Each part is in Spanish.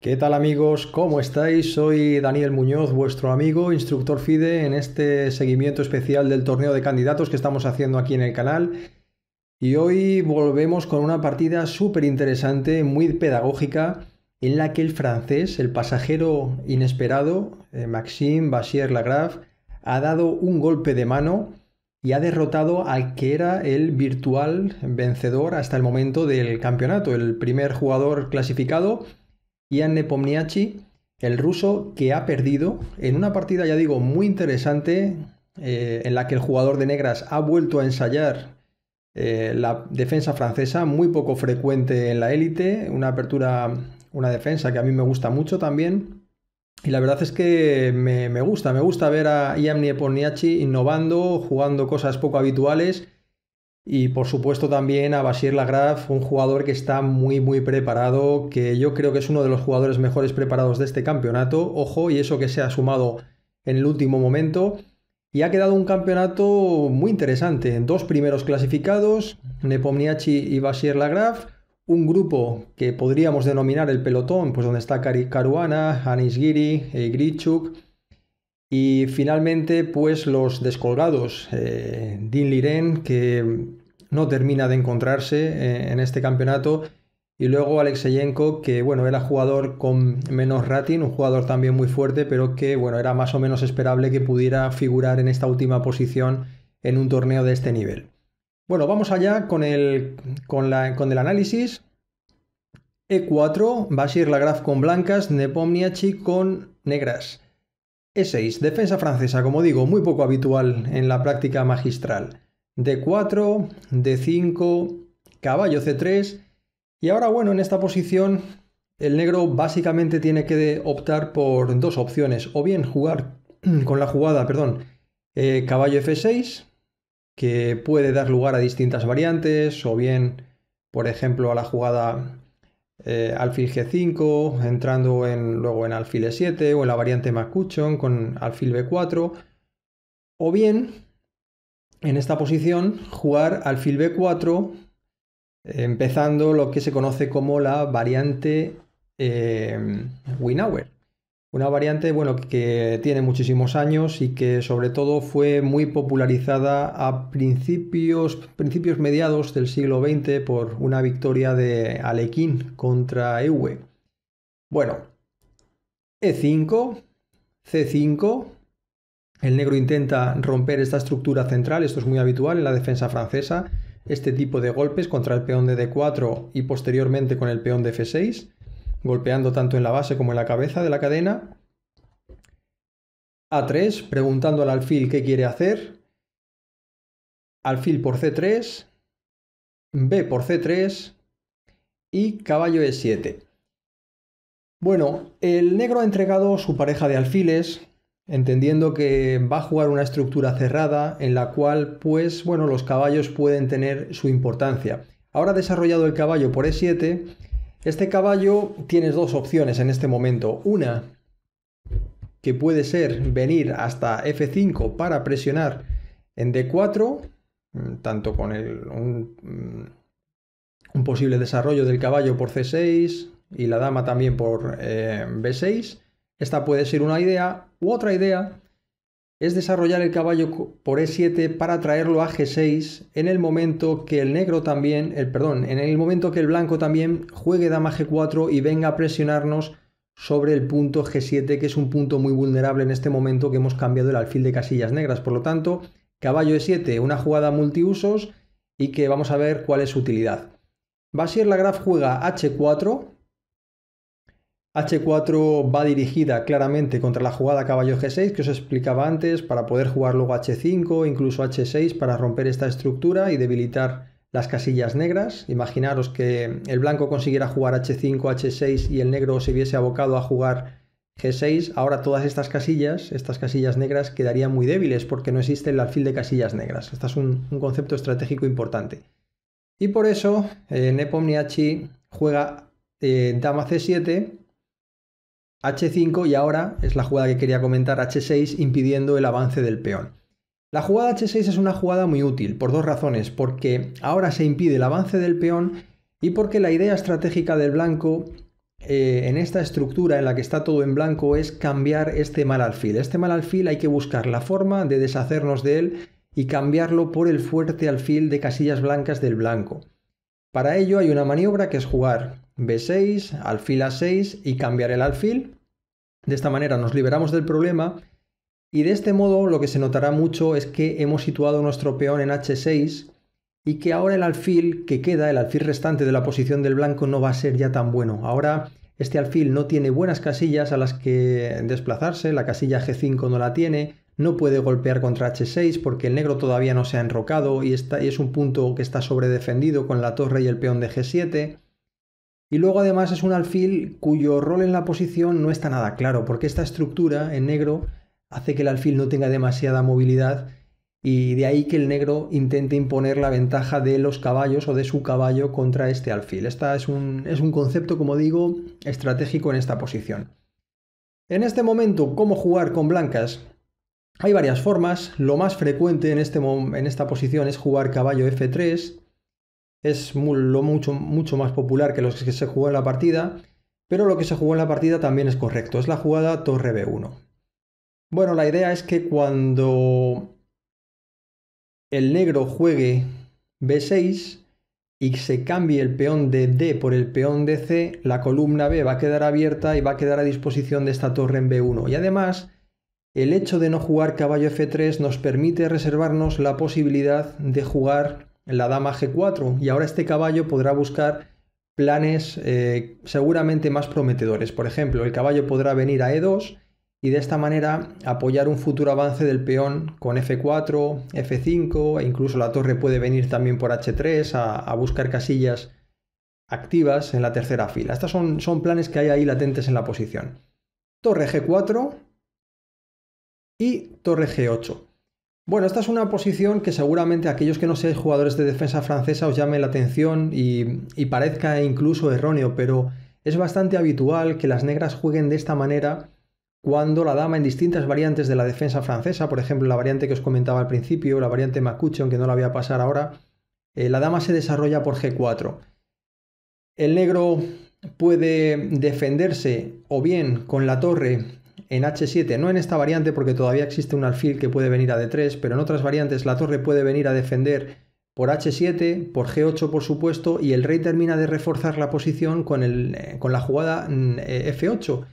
¿Qué tal amigos? ¿Cómo estáis? Soy Daniel Muñoz, vuestro amigo, instructor FIDE, en este seguimiento especial del torneo de candidatos que estamos haciendo aquí en el canal. Y hoy volvemos con una partida súper interesante, muy pedagógica, en la que el francés, el pasajero inesperado, eh, Maxime Basier Lagrave, ha dado un golpe de mano y ha derrotado al que era el virtual vencedor hasta el momento del campeonato, el primer jugador clasificado, Ian Nepomniachtchi, el ruso que ha perdido en una partida, ya digo, muy interesante, eh, en la que el jugador de negras ha vuelto a ensayar eh, la defensa francesa, muy poco frecuente en la élite, una apertura, una defensa que a mí me gusta mucho también. Y la verdad es que me, gusta, me gusta ver a Ian poniachi innovando, jugando cosas poco habituales. Y por supuesto también a Basir Lagraf, un jugador que está muy muy preparado, que yo creo que es uno de los jugadores mejores preparados de este campeonato. Ojo, y eso que se ha sumado en el último momento. Y ha quedado un campeonato muy interesante. Dos primeros clasificados, Nepomniachi y Basir Lagraf. Un grupo que podríamos denominar el pelotón, pues donde está Caruana, Anisgiri, eh, Grichuk. Y finalmente, pues los descolgados, eh, Liren, que no termina de encontrarse eh, en este campeonato y luego Alexeyenko, que bueno, era jugador con menos rating, un jugador también muy fuerte, pero que bueno, era más o menos esperable que pudiera figurar en esta última posición en un torneo de este nivel. Bueno, vamos allá con el, con la, con el análisis. E4, la Lagraf con blancas, Nepomniachi con negras. E6, defensa francesa, como digo, muy poco habitual en la práctica magistral. D4, D5, caballo C3 y ahora, bueno, en esta posición el negro básicamente tiene que optar por dos opciones, o bien jugar con la jugada, perdón, eh, caballo F6, que puede dar lugar a distintas variantes, o bien, por ejemplo, a la jugada eh, alfil G5, entrando en, luego en alfil E7 o en la variante McCutcheon con alfil B4, o bien en esta posición jugar alfil B4 empezando lo que se conoce como la variante eh, Winauer. Una variante bueno, que tiene muchísimos años y que sobre todo fue muy popularizada a principios, principios mediados del siglo XX por una victoria de Alequín contra Ewe. E. Bueno, E5, C5, el negro intenta romper esta estructura central, esto es muy habitual en la defensa francesa, este tipo de golpes contra el peón de d4 y posteriormente con el peón de f6, golpeando tanto en la base como en la cabeza de la cadena. A3, preguntando al alfil qué quiere hacer. Alfil por c3, b por c3 y caballo e7. Bueno, el negro ha entregado su pareja de alfiles, entendiendo que va a jugar una estructura cerrada en la cual, pues bueno, los caballos pueden tener su importancia. Ahora desarrollado el caballo por E7, este caballo tienes dos opciones en este momento. Una, que puede ser venir hasta F5 para presionar en D4, mm, tanto con mm, un, posible desarrollo del caballo por C6 y la dama también por eh, B6, esta puede ser una idea u otra idea es desarrollar el caballo por E7 para traerlo a G6 en el momento que el negro también, el, perdón, en el momento que el blanco también juegue dama G4 y venga a presionarnos sobre el punto G7, que es un punto muy vulnerable en este momento que hemos cambiado el alfil de casillas negras. Por lo tanto, caballo E7, una jugada multiusos y que vamos a ver cuál es su utilidad. Va a ser la graf juega H4, H4 va dirigida claramente contra la jugada caballo G6 que os explicaba antes para poder jugar luego H5, incluso H6 para romper esta estructura y debilitar las casillas negras. Imaginaros que el blanco consiguiera jugar H5, H6 y el negro se viese abocado a jugar G6. Ahora todas estas casillas, estas casillas negras, quedarían muy débiles porque no existe el alfil de casillas negras. Este es un, concepto estratégico importante. Y por eso eh, nepomniachi juega eh, dama C7 H5 y ahora es la jugada que quería comentar, H6 impidiendo el avance del peón. La jugada H6 es una jugada muy útil por dos razones, porque ahora se impide el avance del peón y porque la idea estratégica del blanco eh, en esta estructura en la que está todo en blanco es cambiar este mal alfil. Este mal alfil hay que buscar la forma de deshacernos de él y cambiarlo por el fuerte alfil de casillas blancas del blanco. Para ello hay una maniobra que es jugar B6, alfil A6 y cambiar el alfil. De esta manera nos liberamos del problema y de este modo lo que se notará mucho es que hemos situado nuestro peón en H6 y que ahora el alfil que queda, el alfil restante de la posición del blanco no va a ser ya tan bueno. Ahora este alfil no tiene buenas casillas a las que desplazarse, la casilla G5 no la tiene, no puede golpear contra H6 porque el negro todavía no se ha enrocado y, está, es un punto que está sobredefendido con la torre y el peón de G7. Y luego además es un alfil cuyo rol en la posición no está nada claro, porque esta estructura en negro hace que el alfil no tenga demasiada movilidad y de ahí que el negro intente imponer la ventaja de los caballos o de su caballo contra este alfil. Este es un, es un concepto, como digo, estratégico en esta posición. En este momento, ¿cómo jugar con blancas? Hay varias formas. Lo más frecuente en, este, en esta posición es jugar caballo F3, es lo mucho, mucho más popular que los que se jugó en la partida, pero lo que se jugó en la partida también es correcto, es la jugada torre B1. Bueno, la idea es que cuando el negro juegue B6 y se cambie el peón de D por el peón de C, la columna B va a quedar abierta y va a quedar a disposición de esta torre en B1. Y además, el hecho de no jugar caballo F3 nos permite reservarnos la posibilidad de jugar la dama G4 y ahora este caballo podrá buscar planes eh, seguramente más prometedores. Por ejemplo, el caballo podrá venir a E2 y de esta manera apoyar un futuro avance del peón con F4, F5 e incluso la torre puede venir también por H3 a, buscar casillas activas en la tercera fila. Estos son, son planes que hay ahí latentes en la posición. Torre G4 y torre G8. Bueno, esta es una posición que seguramente aquellos que no seáis jugadores de defensa francesa os llame la atención y, parezca incluso erróneo, pero es bastante habitual que las negras jueguen de esta manera cuando la dama en distintas variantes de la defensa francesa, por ejemplo la variante que os comentaba al principio, la variante macuche que no la voy a pasar ahora, eh, la dama se desarrolla por G4. El negro puede defenderse o bien con la torre en H7, no en esta variante porque todavía existe un alfil que puede venir a D3, pero en otras variantes la torre puede venir a defender por H7, por G8 por supuesto, y el rey termina de reforzar la posición con, el, eh, con la jugada mm, eh, F8.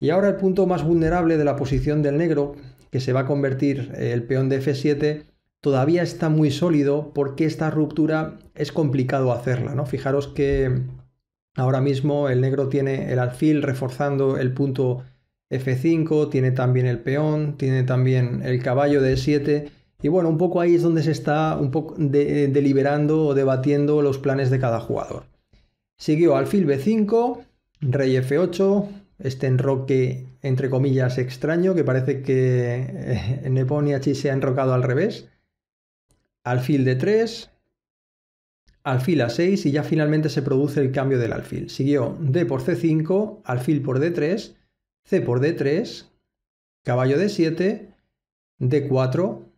Y ahora el punto más vulnerable de la posición del negro, que se va a convertir eh, el peón de F7, todavía está muy sólido porque esta ruptura es complicado hacerla, ¿no? Fijaros que ahora mismo el negro tiene el alfil reforzando el punto F5, tiene también el peón, tiene también el caballo de 7 y bueno, un poco ahí es donde se está un poco eh, deliberando o debatiendo los planes de cada jugador. Siguió alfil B5, rey F8, este enroque entre comillas extraño que parece que eh, Neponiachi se ha enrocado al revés. Alfil D3, alfil A6 y ya finalmente se produce el cambio del alfil. Siguió D por C5, alfil por D3 C por D3, caballo D7, D4.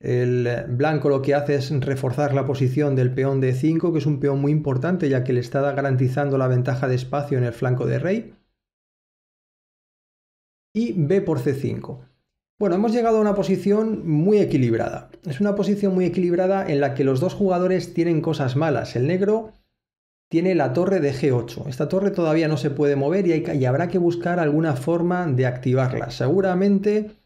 El blanco lo que hace es reforzar la posición del peón D5, que es un peón muy importante ya que le está garantizando la ventaja de espacio en el flanco de rey. Y B por C5. Bueno, hemos llegado a una posición muy equilibrada. Es una posición muy equilibrada en la que los dos jugadores tienen cosas malas. El negro tiene la torre de G8. Esta torre todavía no se puede mover y, habrá que buscar alguna forma de activarla. Seguramente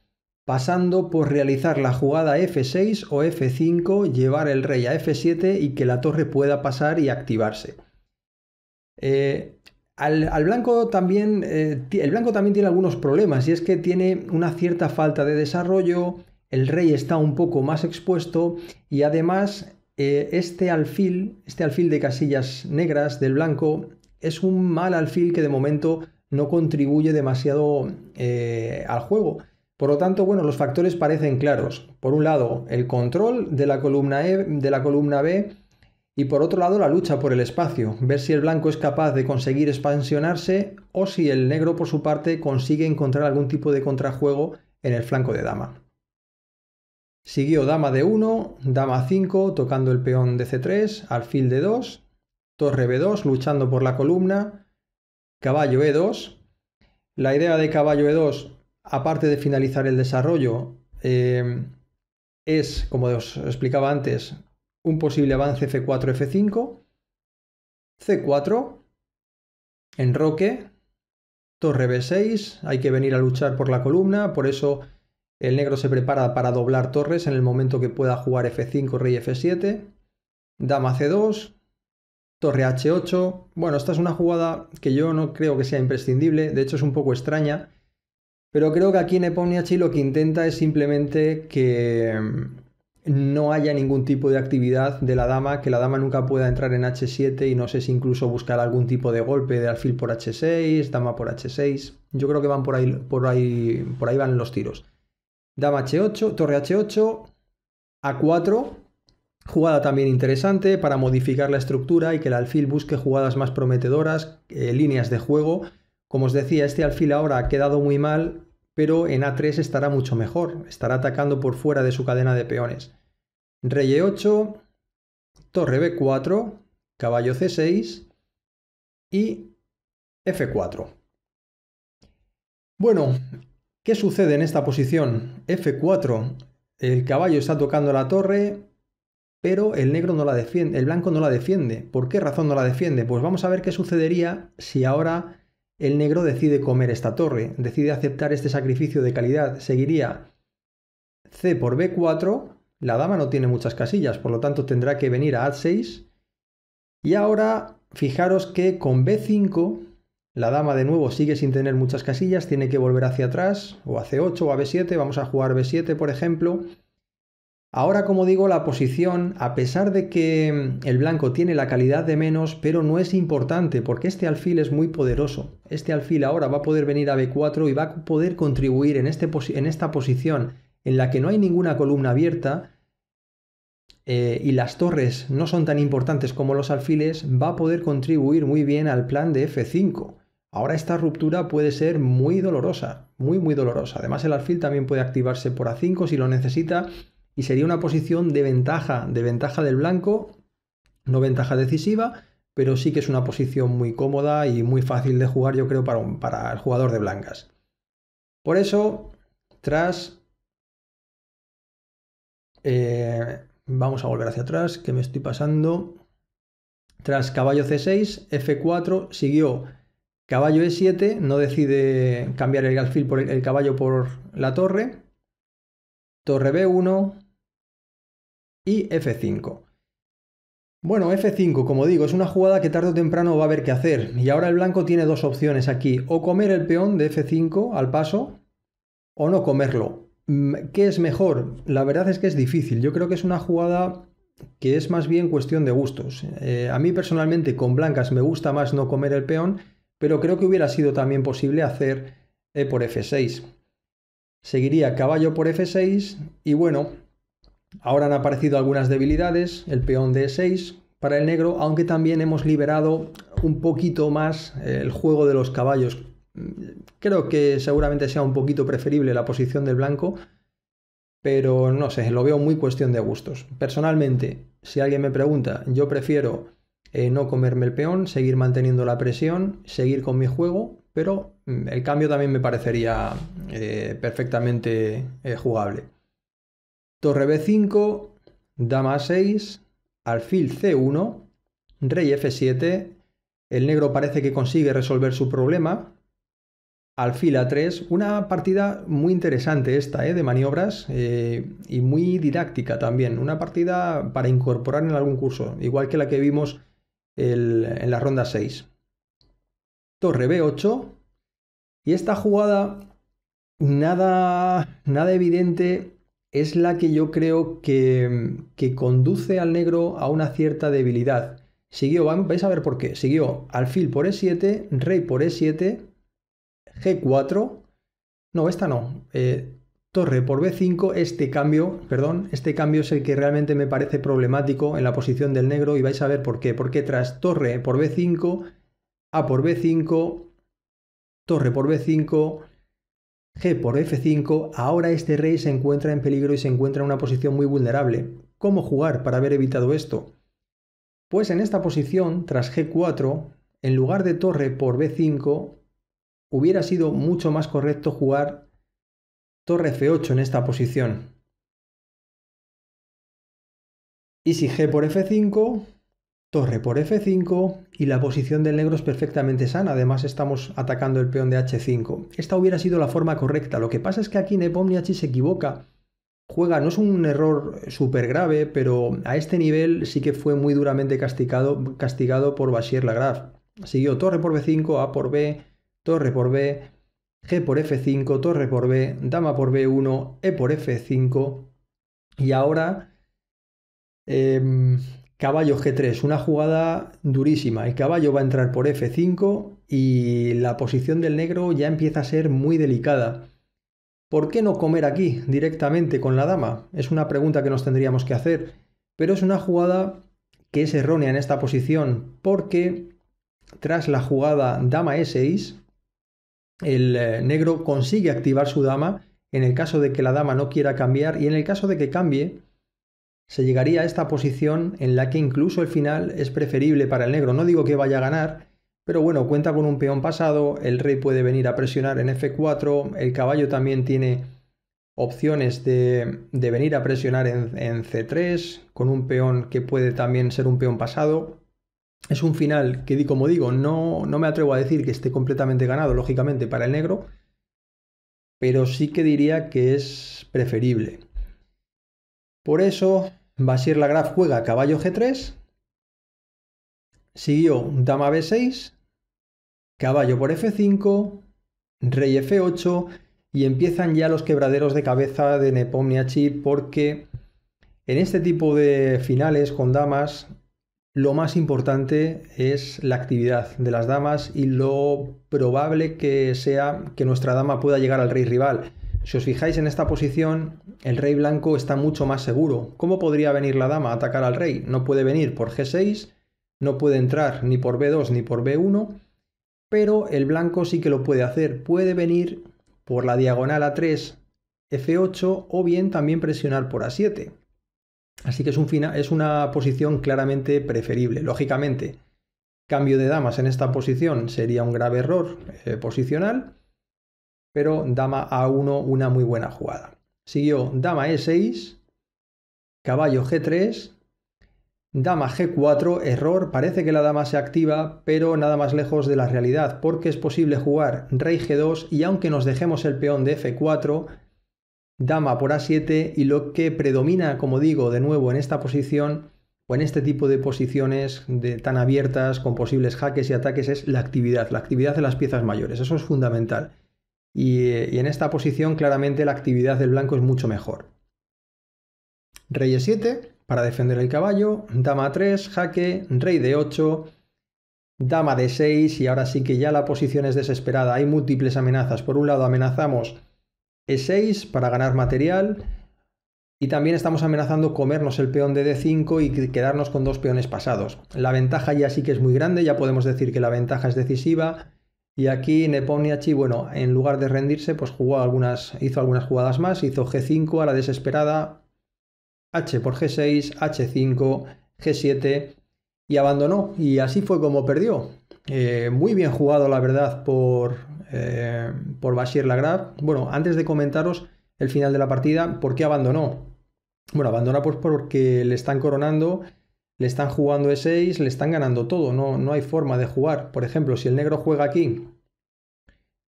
pasando por realizar la jugada F6 o F5, llevar el rey a F7 y que la torre pueda pasar y activarse. Eh, al, blanco también, eh, el blanco también tiene algunos problemas y es que tiene una cierta falta de desarrollo, el rey está un poco más expuesto y además eh, este alfil, este alfil de casillas negras del blanco, es un mal alfil que de momento no contribuye demasiado eh, al juego. Por lo tanto, bueno, los factores parecen claros. Por un lado, el control de la columna, e, de la columna B y por otro lado la lucha por el espacio, ver si el blanco es capaz de conseguir expansionarse o si el negro por su parte consigue encontrar algún tipo de contrajuego en el flanco de dama. Siguió dama de 1, dama 5 tocando el peón de c3, alfil de 2, torre b2 luchando por la columna, caballo e2. La idea de caballo e2, aparte de finalizar el desarrollo, eh, es, como os explicaba antes, un posible avance f4, f5, c4, enroque, torre b6, hay que venir a luchar por la columna, por eso el negro se prepara para doblar torres en el momento que pueda jugar F5, rey F7, dama C2, torre H8. Bueno, esta es una jugada que yo no creo que sea imprescindible, de hecho es un poco extraña, pero creo que aquí Nepomniachtchi lo que intenta es simplemente que mm, no haya ningún tipo de actividad de la dama, que la dama nunca pueda entrar en H7 y no sé si incluso buscar algún tipo de golpe de alfil por H6, dama por H6. Yo creo que van por ahí, por ahí, por ahí van los tiros. Dama H8, torre H8, A4. Jugada también interesante para modificar la estructura y que el alfil busque jugadas más prometedoras, eh, líneas de juego. Como os decía, este alfil ahora ha quedado muy mal, pero en A3 estará mucho mejor. Estará atacando por fuera de su cadena de peones. Rey E8, torre B4, caballo C6 y F4. Bueno, ¿Qué sucede en esta posición? F4. El caballo está tocando la torre, pero el negro no la defiende, el blanco no la defiende. ¿Por qué razón no la defiende? Pues vamos a ver qué sucedería si ahora el negro decide comer esta torre, decide aceptar este sacrificio de calidad. Seguiría C por B4, la dama no tiene muchas casillas, por lo tanto tendrá que venir a A6. Y ahora fijaros que con B5 la dama de nuevo sigue sin tener muchas casillas, tiene que volver hacia atrás, o a C8 o a B7, vamos a jugar B7 por ejemplo. Ahora como digo, la posición, a pesar de que mm, el blanco tiene la calidad de menos, pero no es importante porque este alfil es muy poderoso. Este alfil ahora va a poder venir a B4 y va a poder contribuir este en, esta posición en la que no hay ninguna columna abierta, eh, y las torres no son tan importantes como los alfiles, va a poder contribuir muy bien al plan de F5. Ahora esta ruptura puede ser muy dolorosa, muy muy dolorosa. Además el alfil también puede activarse por A5 si lo necesita y sería una posición de ventaja, de ventaja del blanco, no ventaja decisiva, pero sí que es una posición muy cómoda y muy fácil de jugar yo creo para, el jugador de blancas. Por eso, tras... Eh, vamos a volver hacia atrás, que me estoy pasando. Tras caballo C6, F4 siguió Caballo E7 no decide cambiar el alfil por el, caballo por la torre. Torre B1 y F5. Bueno, F5, como digo, es una jugada que tarde o temprano va a haber que hacer. Y ahora el blanco tiene dos opciones aquí. O comer el peón de F5 al paso o no comerlo. Mm, ¿Qué es mejor? La verdad es que es difícil. Yo creo que es una jugada que es más bien cuestión de gustos. Eh, a mí personalmente con blancas me gusta más no comer el peón pero creo que hubiera sido también posible hacer E por F6. Seguiría caballo por F6 y bueno, ahora han aparecido algunas debilidades, el peón de E6 para el negro, aunque también hemos liberado un poquito más eh, el juego de los caballos. Creo que seguramente sea un poquito preferible la posición del blanco, pero no sé, lo veo muy cuestión de gustos. Personalmente, si alguien me pregunta, yo prefiero eh, no comerme el peón, seguir manteniendo la presión, seguir con mi juego, pero mm, el cambio también me parecería eh, perfectamente eh, jugable. Torre B5, dama 6, alfil C1, rey F7, el negro parece que consigue resolver su problema, alfil A3, una partida muy interesante esta, de maniobras y muy didáctica también, una partida para incorporar en algún curso, igual que la que vimos el, en la ronda 6. Torre B8. Y esta jugada, nada, nada evidente, es la que yo creo que, que conduce al negro a una cierta debilidad. Siguió, vais a ver por qué. Siguió alfil por E7, rey por E7, G4. No, esta no. Eh, torre por b5, este cambio, perdón, este cambio es el que realmente me parece problemático en la posición del negro y vais a ver por qué. Porque tras torre por b5, a por b5, torre por b5, g por f5, ahora este rey se encuentra en peligro y se encuentra en una posición muy vulnerable. ¿Cómo jugar para haber evitado esto? Pues en esta posición, tras g4, en lugar de torre por b5, hubiera sido mucho más correcto jugar torre f8 en esta posición. Y si g por f5, torre por f5 y la posición del negro es perfectamente sana, además estamos atacando el peón de h5. Esta hubiera sido la forma correcta, lo que pasa es que aquí Nepomniachtchi se equivoca. Juega, no es un error súper grave, pero a este nivel sí que fue muy duramente castigado, por Bashir Lagrave. Siguió torre por b5, a por b, torre por b, G por F5, torre por B, dama por B1, E por F5 y ahora em, caballo G3, una jugada durísima. El caballo va a entrar por F5 y la posición del negro ya empieza a ser muy delicada. ¿Por qué no comer aquí directamente con la dama? Es una pregunta que nos tendríamos que hacer, pero es una jugada que es errónea en esta posición porque tras la jugada dama E6, el eh, negro consigue activar su dama en el caso de que la dama no quiera cambiar y en el caso de que cambie, se llegaría a esta posición en la que incluso el final es preferible para el negro. No digo que vaya a ganar, pero bueno, cuenta con un peón pasado, el rey puede venir a presionar en F4, el caballo también tiene opciones de, venir a presionar en C3, con un peón que puede también ser un peón pasado. Es un final que, como digo, no, no me atrevo a decir que esté completamente ganado, lógicamente, para el negro, pero sí que diría que es preferible. Por eso, Basir Lagraf juega caballo G3, siguió dama B6, caballo por F5, rey F8 y empiezan ya los quebraderos de cabeza de Nepomniachi porque en este tipo de finales con damas lo más importante es la actividad de las damas y lo probable que sea que nuestra dama pueda llegar al rey rival. Si os fijáis en esta posición, el rey blanco está mucho más seguro. ¿Cómo podría venir la dama a atacar al rey? No puede venir por G6, no puede entrar ni por B2 ni por B1, pero el blanco sí que lo puede hacer. Puede venir por la diagonal A3, F8 o bien también presionar por A7. Así que es, una posición claramente preferible. Lógicamente, cambio de damas en esta posición sería un grave error eh, posicional, pero dama A1 una muy buena jugada. Siguió dama E6, caballo G3, Dama G4, error, parece que la dama se activa, pero nada más lejos de la realidad, porque es posible jugar Rey G2 y aunque nos dejemos el peón de F4, dama por a7 y lo que predomina, como digo, de nuevo en esta posición o en este tipo de posiciones tan abiertas con posibles jaques y ataques es la actividad, la actividad de las piezas mayores, eso es fundamental. Y, eh, en esta posición claramente la actividad del blanco es mucho mejor. Rey e7 para defender el caballo, dama 3, jaque, rey de 8, dama de 6 y ahora sí que ya la posición es desesperada, hay múltiples amenazas. Por un lado amenazamos e6 para ganar material. Y también estamos amenazando comernos el peón de D5 y quedarnos con dos peones pasados. La ventaja ya sí que es muy grande, ya podemos decir que la ventaja es decisiva. Y aquí Neponiachi, bueno, en lugar de rendirse, pues jugó algunas, hizo algunas jugadas más. Hizo G5 a la desesperada, H por G6, H5, G7 y abandonó. Y así fue como perdió. Eh, muy bien jugado, la verdad, por eh, por Bashir Lagrave, Bueno, antes de comentaros el final de la partida, ¿por qué abandonó? Bueno, abandona pues porque le están coronando, le están jugando E6, le están ganando todo, no, no hay forma de jugar. Por ejemplo, si el negro juega aquí,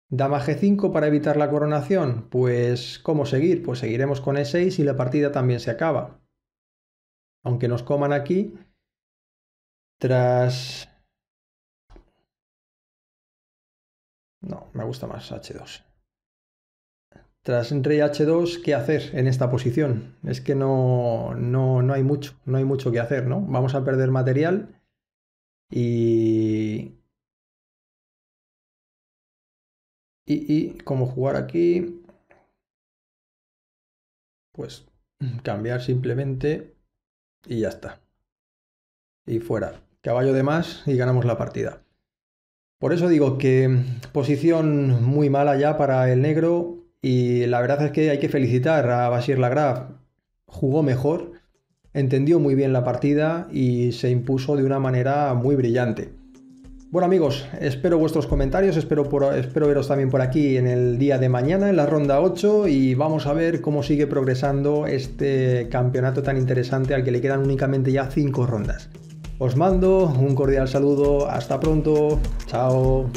dama G5 para evitar la coronación, pues ¿cómo seguir? Pues seguiremos con E6 y la partida también se acaba. Aunque nos coman aquí, tras No, me gusta más H2. Tras rey H2, ¿qué hacer en esta posición? Es que no, no, no hay mucho, no hay mucho que hacer, ¿no? Vamos a perder material y... Y, y como jugar aquí, pues cambiar simplemente y ya está. Y fuera. Caballo de más y ganamos la partida. Por eso digo que posición muy mala ya para el negro y la verdad es que hay que felicitar a Bashir Lagrave. Jugó mejor, entendió muy bien la partida y se impuso de una manera muy brillante. Bueno amigos, espero vuestros comentarios, espero, espero veros también por aquí en el día de mañana, en la ronda 8, y vamos a ver cómo sigue progresando este campeonato tan interesante al que le quedan únicamente ya 5 rondas. Os mando un cordial saludo, hasta pronto, chao.